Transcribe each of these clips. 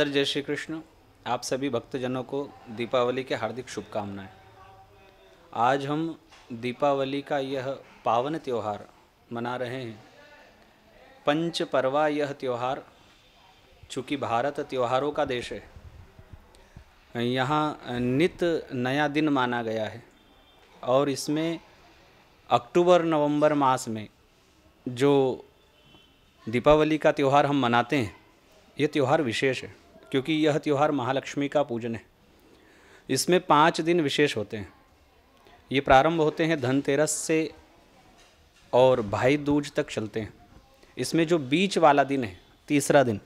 आदर जय श्री कृष्ण आप सभी भक्तजनों को दीपावली के हार्दिक शुभकामनाएं आज हम दीपावली का यह पावन त्यौहार मना रहे हैं पंच पर्वा यह त्यौहार चूँकि भारत त्यौहारों का देश है यहाँ नित नया दिन माना गया है और इसमें अक्टूबर नवंबर मास में जो दीपावली का त्यौहार हम मनाते हैं ये त्यौहार विशेष है क्योंकि यह त्यौहार महालक्ष्मी का पूजन है इसमें पाँच दिन विशेष होते हैं ये प्रारंभ होते हैं धनतेरस से और भाई दूज तक चलते हैं इसमें जो बीच वाला दिन है तीसरा दिन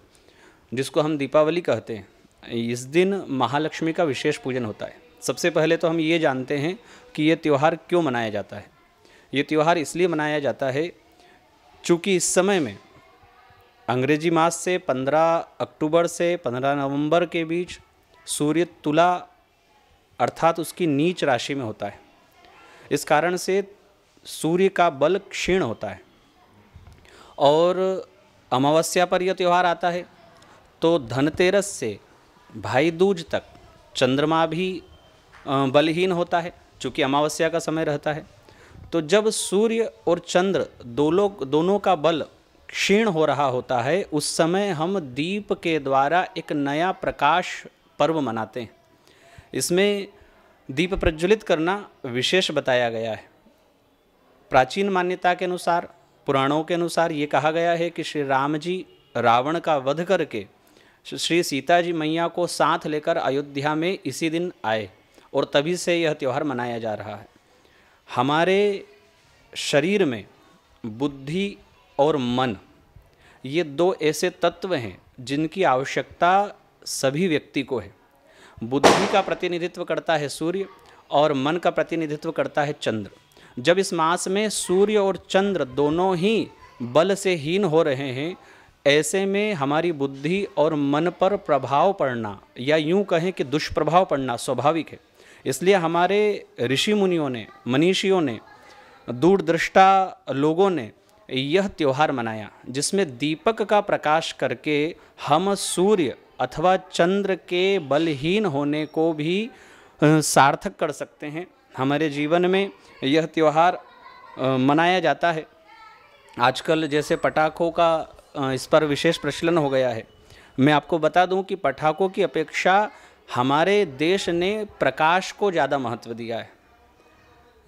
जिसको हम दीपावली कहते हैं इस दिन महालक्ष्मी का विशेष पूजन होता है सबसे पहले तो हम ये जानते हैं कि ये त्यौहार क्यों मनाया जाता है ये त्यौहार इसलिए मनाया जाता है चूँकि इस समय में अंग्रेजी मास से 15 अक्टूबर से 15 नवंबर के बीच सूर्य तुला अर्थात उसकी नीच राशि में होता है इस कारण से सूर्य का बल क्षीण होता है और अमावस्या पर यह त्यौहार आता है तो धनतेरस से भाई दूज तक चंद्रमा भी बलहीन होता है चूँकि अमावस्या का समय रहता है तो जब सूर्य और चंद्र दोनों दोनों का बल क्षीण हो रहा होता है उस समय हम दीप के द्वारा एक नया प्रकाश पर्व मनाते हैं इसमें दीप प्रज्वलित करना विशेष बताया गया है प्राचीन मान्यता के अनुसार पुराणों के अनुसार ये कहा गया है कि श्री राम जी रावण का वध करके श्री सीता जी मैया को साथ लेकर अयोध्या में इसी दिन आए और तभी से यह त्यौहार मनाया जा रहा है हमारे शरीर में बुद्धि और मन ये दो ऐसे तत्व हैं जिनकी आवश्यकता सभी व्यक्ति को है बुद्धि का प्रतिनिधित्व करता है सूर्य और मन का प्रतिनिधित्व करता है चंद्र जब इस मास में सूर्य और चंद्र दोनों ही बल से हीन हो रहे हैं ऐसे में हमारी बुद्धि और मन पर प्रभाव पड़ना या यूं कहें कि दुष्प्रभाव पड़ना स्वाभाविक है इसलिए हमारे ऋषि मुनियों ने मनीषियों ने दूरदृष्टा लोगों ने यह त्यौहार मनाया जिसमें दीपक का प्रकाश करके हम सूर्य अथवा चंद्र के बलहीन होने को भी सार्थक कर सकते हैं हमारे जीवन में यह त्यौहार मनाया जाता है आजकल जैसे पटाखों का इस पर विशेष प्रचलन हो गया है मैं आपको बता दूं कि पटाखों की अपेक्षा हमारे देश ने प्रकाश को ज़्यादा महत्व दिया है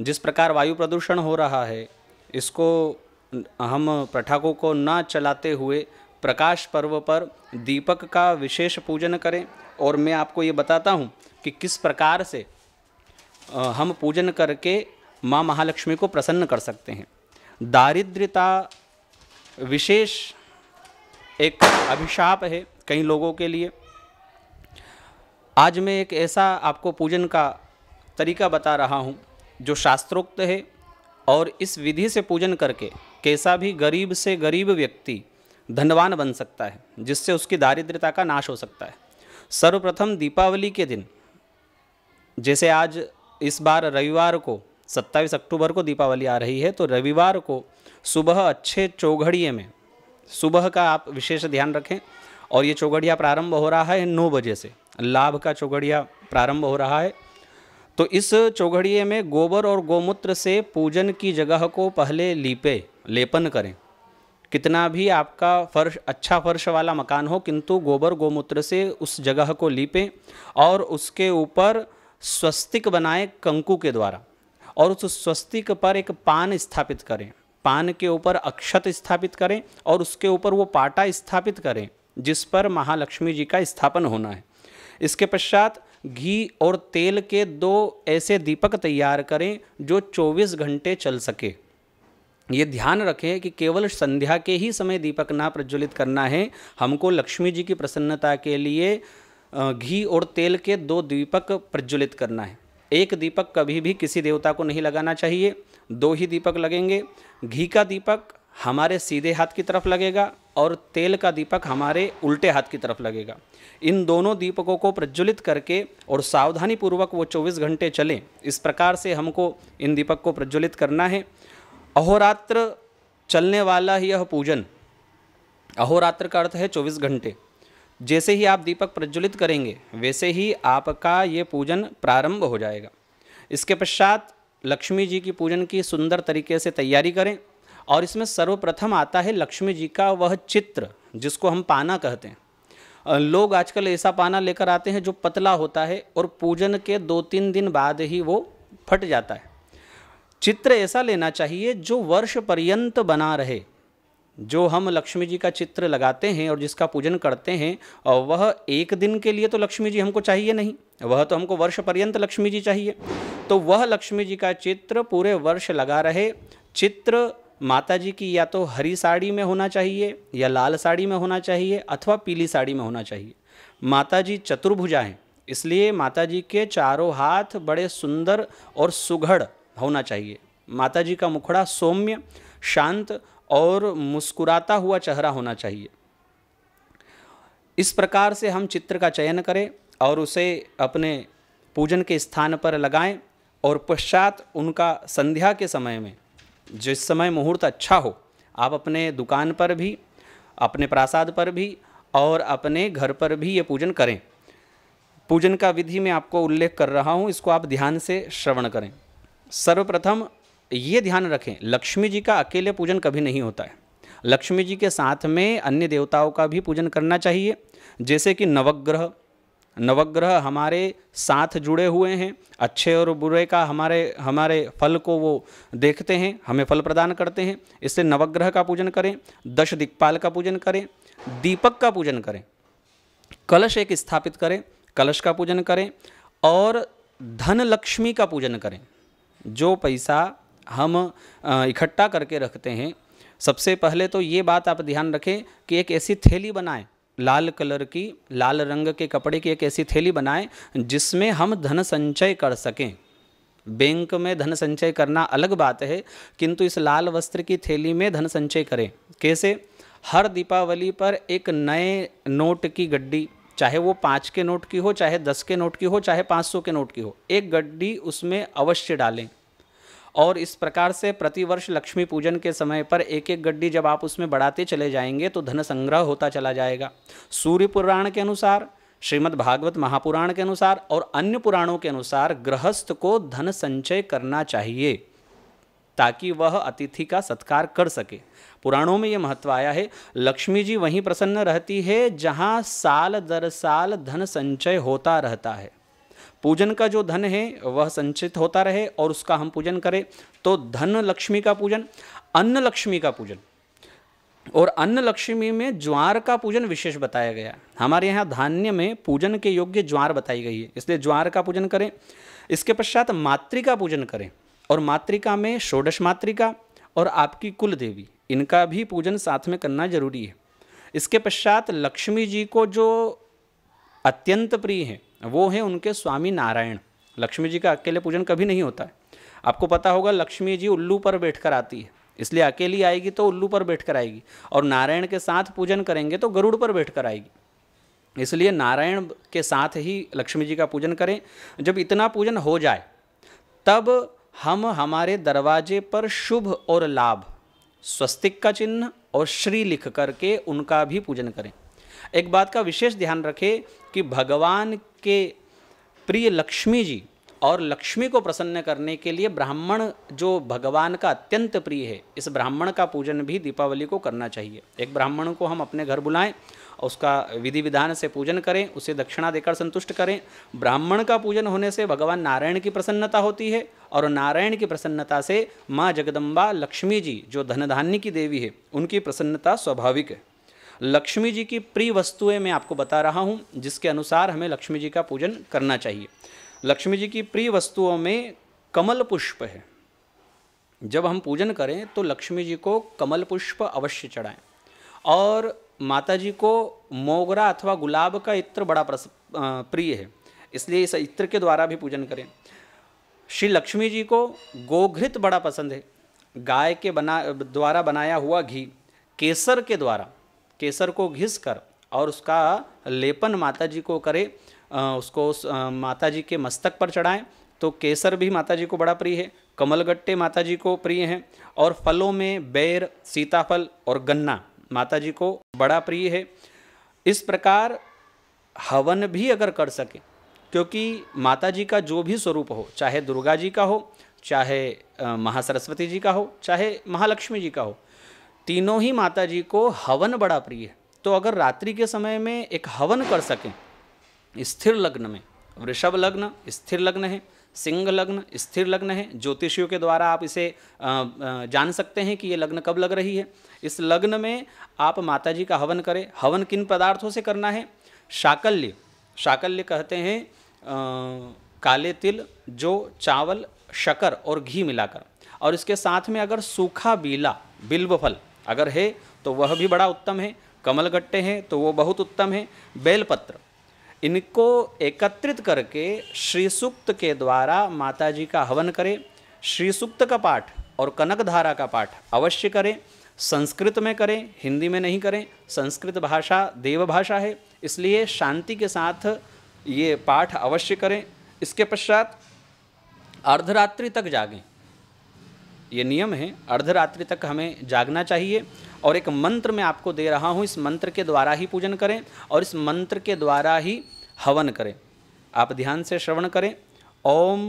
जिस प्रकार वायु प्रदूषण हो रहा है इसको हम पटाखों को ना चलाते हुए प्रकाश पर्व पर दीपक का विशेष पूजन करें और मैं आपको ये बताता हूँ कि किस प्रकार से हम पूजन करके माँ महालक्ष्मी को प्रसन्न कर सकते हैं दारिद्रता विशेष एक अभिशाप है कई लोगों के लिए आज मैं एक ऐसा आपको पूजन का तरीका बता रहा हूँ जो शास्त्रोक्त है और इस विधि से पूजन करके कैसा भी गरीब से गरीब व्यक्ति धनवान बन सकता है जिससे उसकी दारिद्रता का नाश हो सकता है सर्वप्रथम दीपावली के दिन जैसे आज इस बार रविवार को 27 अक्टूबर को दीपावली आ रही है तो रविवार को सुबह अच्छे चौघड़िए में सुबह का आप विशेष ध्यान रखें और ये चौघड़िया प्रारंभ हो रहा है नौ बजे से लाभ का चौघड़िया प्रारंभ हो रहा है तो इस चौघड़िए में गोबर और गोमूत्र से पूजन की जगह को पहले लीपे लेपन करें कितना भी आपका फर्श अच्छा फर्श वाला मकान हो किंतु गोबर गोमूत्र से उस जगह को लीपें और उसके ऊपर स्वस्तिक बनाएं कंकु के द्वारा और उस स्वस्तिक पर एक पान स्थापित करें पान के ऊपर अक्षत स्थापित करें और उसके ऊपर वो पाटा स्थापित करें जिस पर महालक्ष्मी जी का स्थापन होना है इसके पश्चात घी और तेल के दो ऐसे दीपक तैयार करें जो 24 घंटे चल सके ये ध्यान रखें कि केवल संध्या के ही समय दीपक ना प्रज्वलित करना है हमको लक्ष्मी जी की प्रसन्नता के लिए घी और तेल के दो दीपक प्रज्वलित करना है एक दीपक कभी भी किसी देवता को नहीं लगाना चाहिए दो ही दीपक लगेंगे घी का दीपक हमारे सीधे हाथ की तरफ लगेगा और तेल का दीपक हमारे उल्टे हाथ की तरफ लगेगा इन दोनों दीपकों को प्रज्वलित करके और सावधानी पूर्वक वो 24 घंटे चलें इस प्रकार से हमको इन दीपक को प्रज्वलित करना है अहोरात्र चलने वाला यह पूजन अहोरात्र का अर्थ है 24 घंटे जैसे ही आप दीपक प्रज्वलित करेंगे वैसे ही आपका ये पूजन प्रारंभ हो जाएगा इसके पश्चात लक्ष्मी जी की पूजन की सुंदर तरीके से तैयारी करें और इसमें सर्वप्रथम आता है लक्ष्मी जी का वह चित्र जिसको हम पाना कहते हैं लोग आजकल ऐसा पाना लेकर आते हैं जो पतला होता है और पूजन के दो तीन दिन बाद ही वो फट जाता है चित्र ऐसा लेना चाहिए जो वर्ष पर्यंत बना रहे जो हम लक्ष्मी जी का चित्र लगाते हैं और जिसका पूजन करते हैं और वह एक दिन के लिए तो लक्ष्मी जी हमको चाहिए नहीं वह तो हमको वर्ष पर्यंत लक्ष्मी जी चाहिए तो वह लक्ष्मी जी का चित्र पूरे वर्ष लगा रहे चित्र माता जी की या तो हरी साड़ी में होना चाहिए या लाल साड़ी में होना चाहिए अथवा पीली साड़ी में होना चाहिए माता जी चतुर्भुजा हैं इसलिए माता जी के चारों हाथ बड़े सुंदर और सुघड़ होना चाहिए माता जी का मुखड़ा सौम्य शांत और मुस्कुराता हुआ चेहरा होना चाहिए इस प्रकार से हम चित्र का चयन करें और उसे अपने पूजन के स्थान पर लगाएं और पश्चात उनका संध्या के समय में जिस समय मुहूर्त अच्छा हो आप अपने दुकान पर भी अपने प्रासाद पर भी और अपने घर पर भी ये पूजन करें पूजन का विधि मैं आपको उल्लेख कर रहा हूँ इसको आप ध्यान से श्रवण करें सर्वप्रथम ये ध्यान रखें लक्ष्मी जी का अकेले पूजन कभी नहीं होता है लक्ष्मी जी के साथ में अन्य देवताओं का भी पूजन करना चाहिए जैसे कि नवग्रह नवग्रह हमारे साथ जुड़े हुए हैं अच्छे और बुरे का हमारे हमारे फल को वो देखते हैं हमें फल प्रदान करते हैं इससे नवग्रह का पूजन करें दश दिक्पाल का पूजन करें दीपक का पूजन करें कलश एक स्थापित करें कलश का पूजन करें और धन लक्ष्मी का पूजन करें जो पैसा हम इकट्ठा करके रखते हैं सबसे पहले तो ये बात आप ध्यान रखें कि एक ऐसी थैली बनाएं लाल कलर की लाल रंग के कपड़े की एक ऐसी थैली बनाएं जिसमें हम धन संचय कर सकें बैंक में धन संचय करना अलग बात है किंतु इस लाल वस्त्र की थैली में धन संचय करें कैसे हर दीपावली पर एक नए नोट की गड्डी चाहे वो पाँच के नोट की हो चाहे दस के नोट की हो चाहे पाँच सौ के नोट की हो एक गड्डी उसमें अवश्य डालें और इस प्रकार से प्रतिवर्ष लक्ष्मी पूजन के समय पर एक एक गड्डी जब आप उसमें बढ़ाते चले जाएंगे तो धन संग्रह होता चला जाएगा सूर्य पुराण के अनुसार श्रीमद् भागवत महापुराण के अनुसार और अन्य पुराणों के अनुसार गृहस्थ को धन संचय करना चाहिए ताकि वह अतिथि का सत्कार कर सके पुराणों में ये महत्व आया है लक्ष्मी जी वहीं प्रसन्न रहती है जहाँ साल दर साल धन संचय होता रहता है पूजन का जो धन है वह संचित होता रहे और उसका हम पूजन करें तो धन लक्ष्मी का पूजन अन्न लक्ष्मी का पूजन और अन्न लक्ष्मी में ज्वार का पूजन विशेष बताया गया हमारे यहाँ धान्य में पूजन के योग्य ज्वार बताई गई है इसलिए ज्वार का पूजन करें इसके पश्चात मातृका पूजन करें और मातृका में षोडश मातृका और आपकी कुल देवी इनका भी पूजन साथ में करना जरूरी है इसके पश्चात लक्ष्मी जी को जो अत्यंत प्रिय हैं वो हैं उनके स्वामी नारायण लक्ष्मी जी का अकेले पूजन कभी नहीं होता है आपको पता होगा लक्ष्मी जी उल्लू पर बैठकर आती है इसलिए अकेली आएगी तो उल्लू पर बैठकर आएगी और नारायण के साथ पूजन करेंगे तो गरुड़ पर बैठकर आएगी इसलिए नारायण के साथ ही लक्ष्मी जी का पूजन करें जब इतना पूजन हो जाए तब हम हमारे दरवाजे पर शुभ और लाभ स्वस्तिक का चिन्ह और श्री लिख करके उनका भी पूजन करें एक बात का विशेष ध्यान रखें कि भगवान के प्रिय लक्ष्मी जी और लक्ष्मी को प्रसन्न करने के लिए ब्राह्मण जो भगवान का अत्यंत प्रिय है इस ब्राह्मण का पूजन भी दीपावली को करना चाहिए एक ब्राह्मण को हम अपने घर बुलाएं उसका विधि विधान से पूजन करें उसे दक्षिणा देकर संतुष्ट करें ब्राह्मण का पूजन होने से भगवान नारायण की प्रसन्नता होती है और नारायण की प्रसन्नता से माँ जगदम्बा लक्ष्मी जी जो धनधान्य की देवी है उनकी प्रसन्नता स्वाभाविक है लक्ष्मी जी की प्रिय वस्तुएं मैं आपको बता रहा हूँ जिसके अनुसार हमें लक्ष्मी जी का पूजन करना चाहिए लक्ष्मी जी की प्रिय वस्तुओं में कमल पुष्प है जब हम पूजन करें तो लक्ष्मी जी को कमल पुष्प अवश्य चढ़ाएं और माता जी को मोगरा अथवा गुलाब का इत्र बड़ा प्रिय है इसलिए इस इत्र के द्वारा भी पूजन करें श्री लक्ष्मी जी को गोघृत बड़ा पसंद है गाय के बना द्वारा बनाया हुआ घी केसर के द्वारा केसर को घिस कर और उसका लेपन माता जी को करें उसको माता जी के मस्तक पर चढ़ाएं तो केसर भी माता जी को बड़ा प्रिय है कमलगट्टे माता जी को प्रिय हैं और फलों में बैर सीताफल और गन्ना माता जी को बड़ा प्रिय है इस प्रकार हवन भी अगर कर सके क्योंकि माता जी का जो भी स्वरूप हो चाहे दुर्गा जी का हो चाहे महासरस्वती जी का हो चाहे महालक्ष्मी जी का हो तीनों ही माता जी को हवन बड़ा प्रिय है तो अगर रात्रि के समय में एक हवन कर सकें स्थिर लग्न में वृषभ लग्न स्थिर लग्न है सिंह लग्न स्थिर लग्न है ज्योतिषियों के द्वारा आप इसे जान सकते हैं कि ये लग्न कब लग रही है इस लग्न में आप माता जी का हवन करें हवन किन पदार्थों से करना है शाकल्य शाकल्य कहते हैं आ, काले तिल जो चावल शकर और घी मिलाकर और इसके साथ में अगर सूखा बीला बिल्वफल अगर है तो वह भी बड़ा उत्तम है कमलगट्टे हैं तो वो बहुत उत्तम है बेलपत्र इनको एकत्रित करके श्री सूक्त के द्वारा माता जी का हवन करें श्री सूक्त का पाठ और कनक धारा का पाठ अवश्य करें संस्कृत में करें हिंदी में नहीं करें संस्कृत भाषा देव भाषा है इसलिए शांति के साथ ये पाठ अवश्य करें इसके पश्चात अर्धरात्रि तक जागें ये नियम है अर्धरात्रि तक हमें जागना चाहिए और एक मंत्र मैं आपको दे रहा हूँ इस मंत्र के द्वारा ही पूजन करें और इस मंत्र के द्वारा ही हवन करें आप ध्यान से श्रवण करें ओम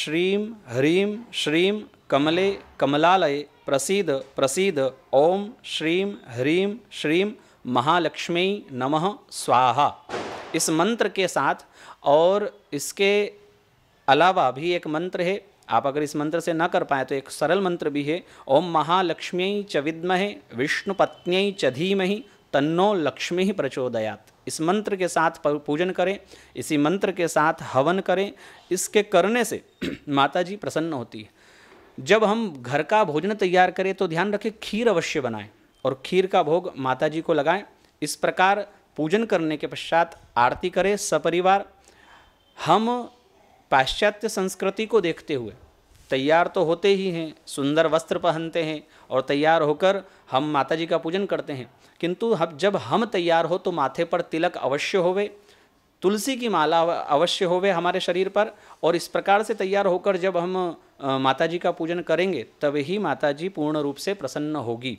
श्रीम ह्रीम श्रीम कमले कमलालय प्रसीद प्रसीद ओम श्रीम ह्रीम श्रीम महालक्ष्मी नमः स्वाहा इस मंत्र के साथ और इसके अलावा भी एक मंत्र है आप अगर इस मंत्र से ना कर पाए तो एक सरल मंत्र भी है ओम महालक्ष्मी च विद्महे विष्णु च धीमहि तन्नो लक्ष्मी ही प्रचोदयात इस मंत्र के साथ पूजन करें इसी मंत्र के साथ हवन करें इसके करने से माता जी प्रसन्न होती है जब हम घर का भोजन तैयार करें तो ध्यान रखें खीर अवश्य बनाएं और खीर का भोग माता जी को लगाएं इस प्रकार पूजन करने के पश्चात आरती करें सपरिवार हम पाश्चात्य संस्कृति को देखते हुए तैयार तो होते ही हैं सुंदर वस्त्र पहनते हैं और तैयार होकर हम माता जी का पूजन करते हैं किंतु हम जब हम तैयार हो तो माथे पर तिलक अवश्य होवे तुलसी की माला अवश्य होवे हमारे शरीर पर और इस प्रकार से तैयार होकर जब हम माता जी का पूजन करेंगे तब ही माता जी पूर्ण रूप से प्रसन्न होगी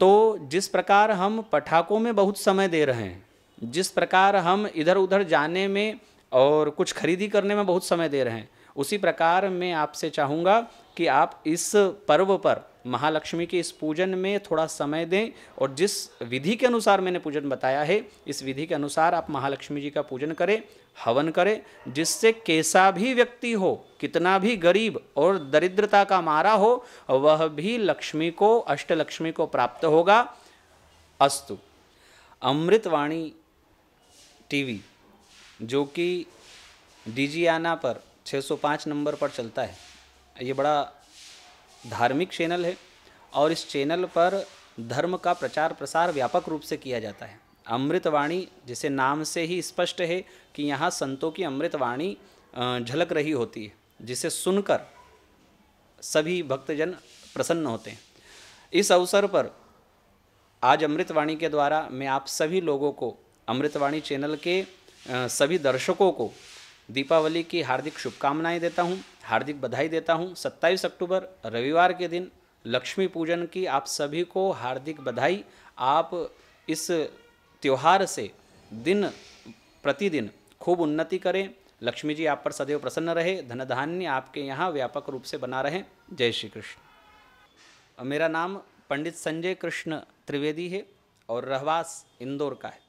तो जिस प्रकार हम पटाखों में बहुत समय दे रहे हैं जिस प्रकार हम इधर उधर जाने में और कुछ खरीदी करने में बहुत समय दे रहे हैं उसी प्रकार मैं आपसे चाहूँगा कि आप इस पर्व पर महालक्ष्मी के इस पूजन में थोड़ा समय दें और जिस विधि के अनुसार मैंने पूजन बताया है इस विधि के अनुसार आप महालक्ष्मी जी का पूजन करें हवन करें जिससे कैसा भी व्यक्ति हो कितना भी गरीब और दरिद्रता का मारा हो वह भी लक्ष्मी को अष्टलक्ष्मी को प्राप्त होगा अस्तु अमृतवाणी टीवी जो कि डीजीआना पर 605 नंबर पर चलता है ये बड़ा धार्मिक चैनल है और इस चैनल पर धर्म का प्रचार प्रसार व्यापक रूप से किया जाता है अमृतवाणी जिसे नाम से ही स्पष्ट है कि यहाँ संतों की अमृतवाणी झलक रही होती है जिसे सुनकर सभी भक्तजन प्रसन्न होते हैं इस अवसर पर आज अमृतवाणी के द्वारा मैं आप सभी लोगों को अमृतवाणी चैनल के सभी दर्शकों को दीपावली की हार्दिक शुभकामनाएं देता हूं, हार्दिक बधाई देता हूं। 27 अक्टूबर रविवार के दिन लक्ष्मी पूजन की आप सभी को हार्दिक बधाई आप इस त्यौहार से दिन प्रतिदिन खूब उन्नति करें लक्ष्मी जी आप पर सदैव प्रसन्न रहे धन धान्य आपके यहाँ व्यापक रूप से बना रहे जय श्री कृष्ण मेरा नाम पंडित संजय कृष्ण त्रिवेदी है और रहवास इंदौर का है